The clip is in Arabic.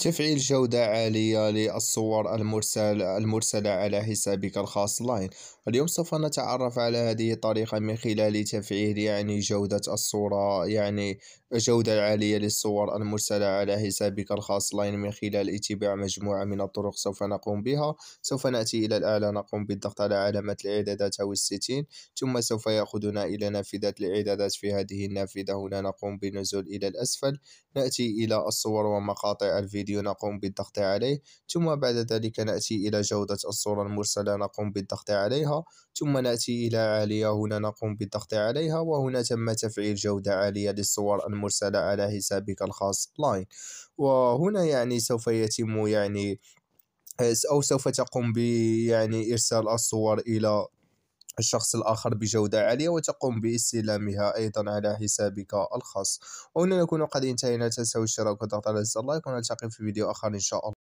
تفعيل جودة عالية للصور المرسل المرسلة على حسابك الخاص لاين اليوم سوف نتعرف على هذه الطريقة من خلال تفعيل يعني جودة الصورة يعني جودة عالية للصور المرسلة على حسابك الخاص لاين من خلال اتباع مجموعة من الطرق سوف نقوم بها سوف نأتي إلى الأعلى نقوم بالضغط على علامة الإعدادات أو الستين ثم سوف يأخذنا إلى نافذة الإعدادات في هذه النافذة هنا نقوم بالنزول إلى الأسفل نأتي إلى الصور ومقاطع الفيديو نقوم بالضغط عليه ثم بعد ذلك نأتي إلى جودة الصورة المرسلة نقوم بالضغط عليها ثم نأتي إلى عالية هنا نقوم بالضغط عليها وهنا تم تفعيل جودة عالية للصور المرسلة على حسابك الخاص لاين وهنا يعني سوف يتم يعني أو سوف تقوم يعني إرسال الصور إلى الشخص الآخر بجودة عالية وتقوم باستلامها أيضا على حسابك الخاص وهنا نكون قد انتهينا تنسوا الاشتراك والضغط على زر اللايك ونلتقي في فيديو آخر إن شاء الله